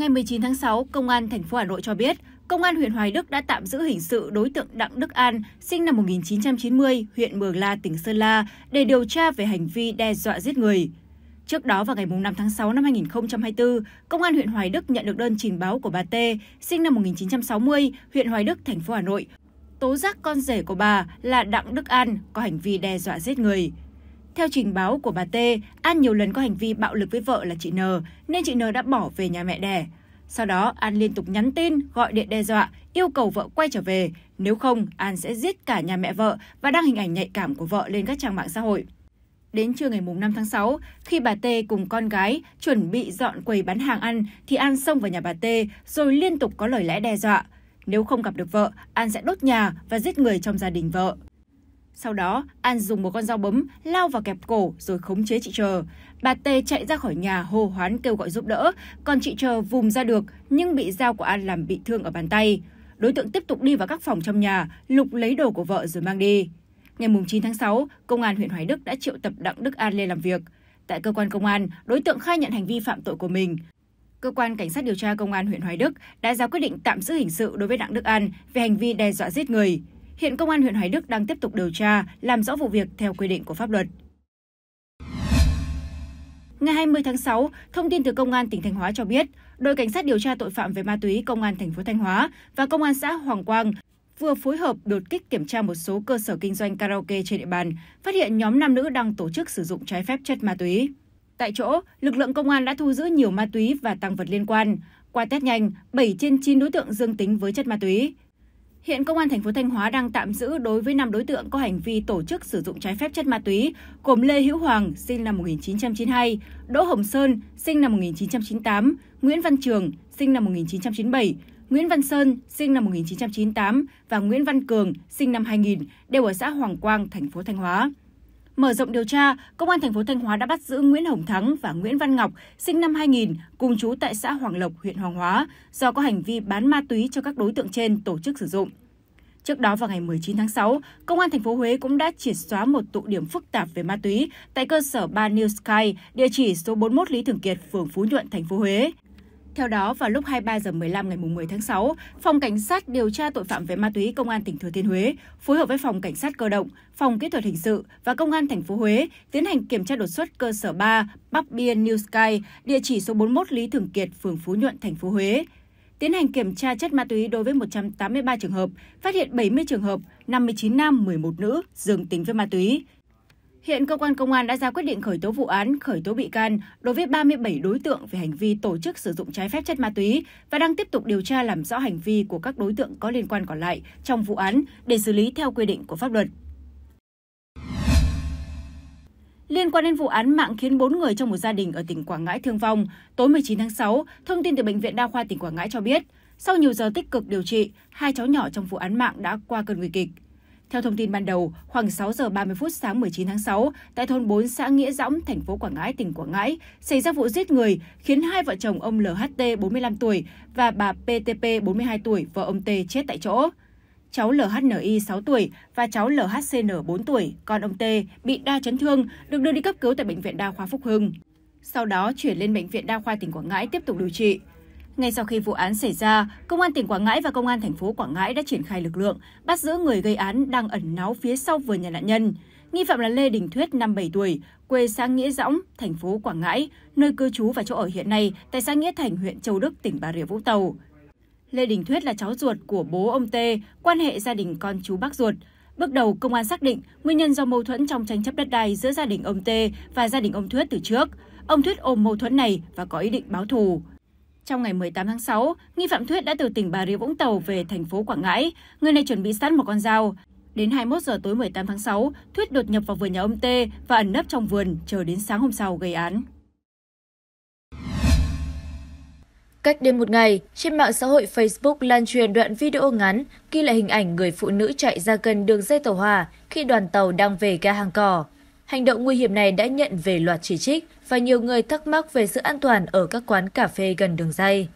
Ngày 19 tháng 6, Công an thành phố Hà Nội cho biết, Công an huyện Hoài Đức đã tạm giữ hình sự đối tượng Đặng Đức An, sinh năm 1990, huyện Mường La, tỉnh Sơn La, để điều tra về hành vi đe dọa giết người. Trước đó vào ngày 5 tháng 6 năm 2024, Công an huyện Hoài Đức nhận được đơn trình báo của bà T, sinh năm 1960, huyện Hoài Đức, thành phố Hà Nội, tố giác con rể của bà là Đặng Đức An có hành vi đe dọa giết người. Theo trình báo của bà T, An nhiều lần có hành vi bạo lực với vợ là chị N, nên chị N đã bỏ về nhà mẹ đẻ. Sau đó, An liên tục nhắn tin, gọi điện đe dọa, yêu cầu vợ quay trở về. Nếu không, An sẽ giết cả nhà mẹ vợ và đăng hình ảnh nhạy cảm của vợ lên các trang mạng xã hội. Đến trưa ngày 5 tháng 6, khi bà T cùng con gái chuẩn bị dọn quầy bán hàng ăn, thì An xông vào nhà bà T rồi liên tục có lời lẽ đe dọa. Nếu không gặp được vợ, An sẽ đốt nhà và giết người trong gia đình vợ. Sau đó, An dùng một con dao bấm lao vào kẹp cổ rồi khống chế chị chờ Bà T chạy ra khỏi nhà hô hoán kêu gọi giúp đỡ, còn chị chờ vùng ra được nhưng bị dao của An làm bị thương ở bàn tay. Đối tượng tiếp tục đi vào các phòng trong nhà, lục lấy đồ của vợ rồi mang đi. Ngày 9 tháng 6, Công an huyện Hoài Đức đã triệu tập Đặng Đức An lên làm việc. Tại cơ quan công an, đối tượng khai nhận hành vi phạm tội của mình. Cơ quan Cảnh sát điều tra Công an huyện Hoài Đức đã ra quyết định tạm giữ hình sự đối với Đặng Đức An về hành vi đe dọa giết người. Hiện Công an huyện Hoài Đức đang tiếp tục điều tra, làm rõ vụ việc theo quy định của pháp luật. Ngày 20 tháng 6, thông tin từ Công an tỉnh Thanh Hóa cho biết, đội cảnh sát điều tra tội phạm về ma túy Công an thành phố Thanh Hóa và Công an xã Hoàng Quang vừa phối hợp đột kích kiểm tra một số cơ sở kinh doanh karaoke trên địa bàn, phát hiện nhóm nam nữ đang tổ chức sử dụng trái phép chất ma túy. Tại chỗ, lực lượng công an đã thu giữ nhiều ma túy và tăng vật liên quan. Qua test nhanh, 7 trên 9 đối tượng dương tính với chất ma túy. Hiện Công an thành phố Thanh Hóa đang tạm giữ đối với 5 đối tượng có hành vi tổ chức sử dụng trái phép chất ma túy, gồm Lê Hữu Hoàng, sinh năm 1992, Đỗ Hồng Sơn, sinh năm 1998, Nguyễn Văn Trường, sinh năm 1997, Nguyễn Văn Sơn, sinh năm 1998 và Nguyễn Văn Cường, sinh năm 2000, đều ở xã Hoàng Quang, thành phố Thanh Hóa. Mở rộng điều tra, Công an thành phố Thanh Hóa đã bắt giữ Nguyễn Hồng Thắng và Nguyễn Văn Ngọc, sinh năm 2000, cùng chú tại xã Hoàng Lộc, huyện Hoàng Hóa, do có hành vi bán ma túy cho các đối tượng trên tổ chức sử dụng. Trước đó vào ngày 19 tháng 6, Công an thành phố Huế cũng đã triệt xóa một tụ điểm phức tạp về ma túy tại cơ sở Bar New Sky, địa chỉ số 41 Lý Thường Kiệt, phường Phú Nhuận, thành phố Huế. Theo đó, vào lúc 23 giờ 15 ngày 10 tháng 6, Phòng Cảnh sát điều tra tội phạm về ma túy Công an tỉnh Thừa Thiên Huế phối hợp với Phòng Cảnh sát cơ động, Phòng Kỹ thuật hình sự và Công an thành phố Huế tiến hành kiểm tra đột xuất cơ sở 3 Bắc Biên New Sky, địa chỉ số 41 Lý Thường Kiệt, phường Phú Nhuận, thành phố Huế. Tiến hành kiểm tra chất ma túy đối với 183 trường hợp, phát hiện 70 trường hợp, 59 nam, 11 nữ dương tính với ma túy. Hiện cơ quan công an đã ra quyết định khởi tố vụ án, khởi tố bị can đối với 37 đối tượng về hành vi tổ chức sử dụng trái phép chất ma túy và đang tiếp tục điều tra làm rõ hành vi của các đối tượng có liên quan còn lại trong vụ án để xử lý theo quy định của pháp luật. Liên quan đến vụ án mạng khiến 4 người trong một gia đình ở tỉnh Quảng Ngãi thương vong, tối 19 tháng 6, thông tin từ Bệnh viện Đa khoa tỉnh Quảng Ngãi cho biết, sau nhiều giờ tích cực điều trị, hai cháu nhỏ trong vụ án mạng đã qua cơn nguy kịch. Theo thông tin ban đầu, khoảng 6 giờ 30 phút sáng 19 tháng 6, tại thôn 4 xã Nghĩa Dõng, thành phố Quảng Ngãi, tỉnh Quảng Ngãi, xảy ra vụ giết người khiến hai vợ chồng ông LHT 45 tuổi và bà PTP 42 tuổi vợ ông T chết tại chỗ. Cháu LHNI 6 tuổi và cháu LHCN 4 tuổi, con ông T bị đa chấn thương, được đưa đi cấp cứu tại bệnh viện đa khoa Phúc Hưng. Sau đó chuyển lên bệnh viện đa khoa tỉnh Quảng Ngãi tiếp tục điều trị. Ngay sau khi vụ án xảy ra, Công an tỉnh Quảng Ngãi và Công an thành phố Quảng Ngãi đã triển khai lực lượng bắt giữ người gây án đang ẩn náu phía sau vườn nhà nạn nhân. Nghi phạm là Lê Đình Thuyết, 57 tuổi, quê xã Nghĩa Dõng, thành phố Quảng Ngãi, nơi cư trú và chỗ ở hiện nay tại xã Nghĩa Thành, huyện Châu Đức, tỉnh Bà Rịa Vũng Tàu. Lê Đình Thuyết là cháu ruột của bố ông Tê, quan hệ gia đình con chú bác ruột. Bước đầu, công an xác định nguyên nhân do mâu thuẫn trong tranh chấp đất đai giữa gia đình ông Tê và gia đình ông Thuyết từ trước. Ông Thuyết ôm mâu thuẫn này và có ý định báo thù. Trong ngày 18 tháng 6, nghi phạm Thuyết đã từ tỉnh Bà Rịa Vũng Tàu về thành phố Quảng Ngãi. Người này chuẩn bị sẵn một con dao. Đến 21 giờ tối 18 tháng 6, Thuyết đột nhập vào vườn nhà ông Tê và ẩn nấp trong vườn, chờ đến sáng hôm sau gây án. Cách đêm một ngày, trên mạng xã hội Facebook lan truyền đoạn video ngắn ghi lại hình ảnh người phụ nữ chạy ra gần đường dây tàu hỏa khi đoàn tàu đang về ga hàng cỏ. Hành động nguy hiểm này đã nhận về loạt chỉ trích và nhiều người thắc mắc về sự an toàn ở các quán cà phê gần đường dây.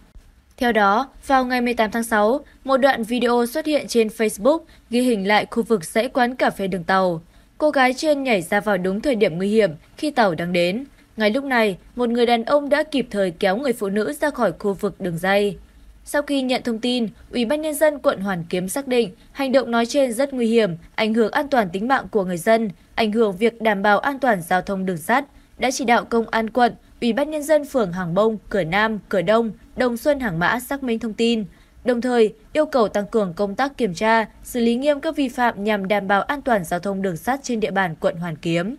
Theo đó, vào ngày 18 tháng 6, một đoạn video xuất hiện trên Facebook ghi hình lại khu vực dãy quán cà phê đường tàu. Cô gái trên nhảy ra vào đúng thời điểm nguy hiểm khi tàu đang đến. Ngay lúc này, một người đàn ông đã kịp thời kéo người phụ nữ ra khỏi khu vực đường dây. Sau khi nhận thông tin, Ủy ban nhân dân quận Hoàn Kiếm xác định hành động nói trên rất nguy hiểm, ảnh hưởng an toàn tính mạng của người dân, ảnh hưởng việc đảm bảo an toàn giao thông đường sắt, đã chỉ đạo công an quận, Ủy ban nhân dân phường Hàng Bông, Cửa Nam, Cửa Đông, Đồng Xuân Hàng Mã xác minh thông tin, đồng thời yêu cầu tăng cường công tác kiểm tra, xử lý nghiêm các vi phạm nhằm đảm bảo an toàn giao thông đường sắt trên địa bàn quận Hoàn Kiếm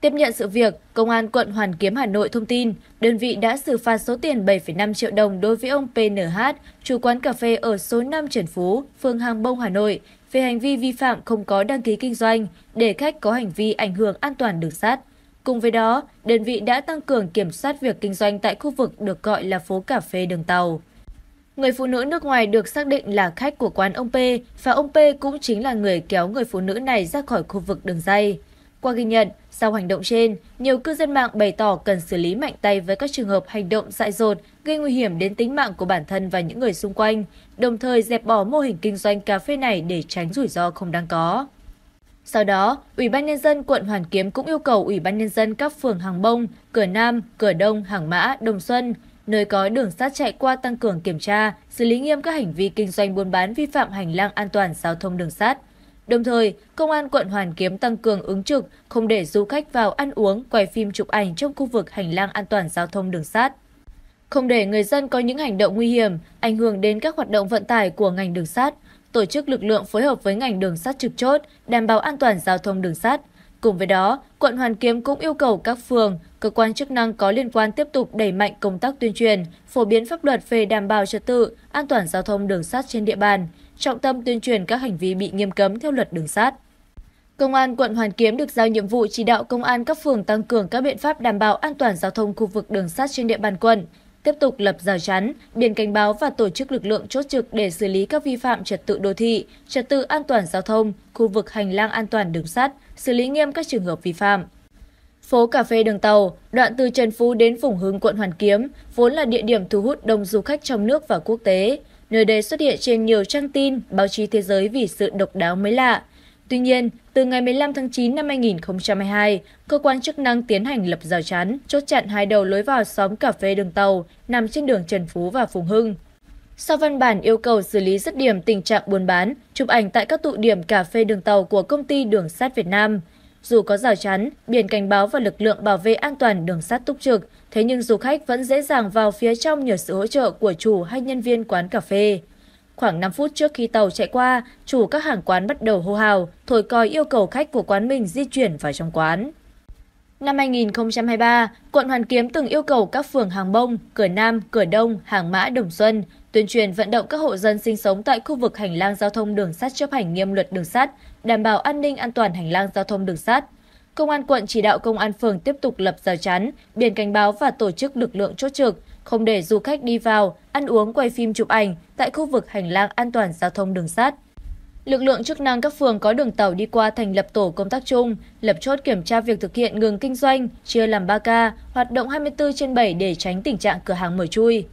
tiếp nhận sự việc công an quận hoàn kiếm hà nội thông tin đơn vị đã xử phạt số tiền bảy năm triệu đồng đối với ông pnh chủ quán cà phê ở số năm trần phú phường hàng bông hà nội về hành vi vi phạm không có đăng ký kinh doanh để khách có hành vi ảnh hưởng an toàn đường sắt cùng với đó đơn vị đã tăng cường kiểm soát việc kinh doanh tại khu vực được gọi là phố cà phê đường tàu Người phụ nữ nước ngoài được xác định là khách của quán ông P và ông P cũng chính là người kéo người phụ nữ này ra khỏi khu vực đường dây. Qua ghi nhận, sau hành động trên nhiều cư dân mạng bày tỏ cần xử lý mạnh tay với các trường hợp hành động dại dột gây nguy hiểm đến tính mạng của bản thân và những người xung quanh đồng thời dẹp bỏ mô hình kinh doanh cà phê này để tránh rủi ro không đáng có sau đó, Ủy ban nhân dân quận Hoàn Kiếm cũng yêu cầu Ủy ban nhân dân các phường Hàng Bông, Cửa Nam, Cửa Đông, Hàng Mã, Đồng Xuân, nơi có đường sắt chạy qua tăng cường kiểm tra, xử lý nghiêm các hành vi kinh doanh buôn bán vi phạm hành lang an toàn giao thông đường sắt đồng thời công an quận hoàn kiếm tăng cường ứng trực không để du khách vào ăn uống quay phim chụp ảnh trong khu vực hành lang an toàn giao thông đường sắt không để người dân có những hành động nguy hiểm ảnh hưởng đến các hoạt động vận tải của ngành đường sắt tổ chức lực lượng phối hợp với ngành đường sắt trực chốt đảm bảo an toàn giao thông đường sắt cùng với đó quận hoàn kiếm cũng yêu cầu các phường cơ quan chức năng có liên quan tiếp tục đẩy mạnh công tác tuyên truyền phổ biến pháp luật về đảm bảo trật tự an toàn giao thông đường sắt trên địa bàn trọng tâm tuyên truyền các hành vi bị nghiêm cấm theo luật đường sát công an quận hoàn kiếm được giao nhiệm vụ chỉ đạo công an các phường tăng cường các biện pháp đảm bảo an toàn giao thông khu vực đường sát trên địa bàn quận tiếp tục lập rào chắn biển cảnh báo và tổ chức lực lượng chốt trực để xử lý các vi phạm trật tự đô thị trật tự an toàn giao thông khu vực hành lang an toàn đường sắt xử lý nghiêm các trường hợp vi phạm Phố cà phê đường tàu, đoạn từ Trần Phú đến Phùng Hưng quận Hoàn Kiếm, vốn là địa điểm thu hút đông du khách trong nước và quốc tế nơi đây xuất hiện trên nhiều trang tin báo chí thế giới vì sự độc đáo mới lạ tuy nhiên từ ngày 15 tháng 9 năm 2022, cơ quan chức năng tiến hành lập rào chắn chốt chặn hai đầu lối vào xóm cà phê đường tàu nằm trên đường trần phú và phùng hưng sau văn bản yêu cầu xử lý rứt điểm tình trạng buôn bán chụp ảnh tại các tụ điểm cà phê đường tàu của công ty đường sắt việt nam dù có rào chắn biển cảnh báo và lực lượng bảo vệ an toàn đường sắt túc trực thế nhưng du khách vẫn dễ dàng vào phía trong nhờ sự hỗ trợ của chủ hay nhân viên quán cà phê khoảng 5 phút trước khi tàu chạy qua chủ các hàng quán bắt đầu hô hào thổi còi yêu cầu khách của quán mình di chuyển vào trong quán Năm 2023, quận Hoàn Kiếm từng yêu cầu các phường Hàng Bông, Cửa Nam, Cửa Đông, Hàng Mã, Đồng Xuân tuyên truyền vận động các hộ dân sinh sống tại khu vực hành lang giao thông đường sắt chấp hành nghiêm luật đường sắt đảm bảo an ninh an toàn hành lang giao thông đường sắt công an quận chỉ đạo công an phường tiếp tục lập rào chắn biển cảnh báo và tổ chức lực lượng chốt trực không để du khách đi vào ăn uống quay phim chụp ảnh tại khu vực hành lang an toàn giao thông đường sắt lực lượng chức năng các phường có đường tàu đi qua thành lập tổ công tác chung, lập chốt kiểm tra việc thực hiện ngừng kinh doanh, chia làm 3 ca, hoạt động 24 trên 7 để tránh tình trạng cửa hàng mở chui.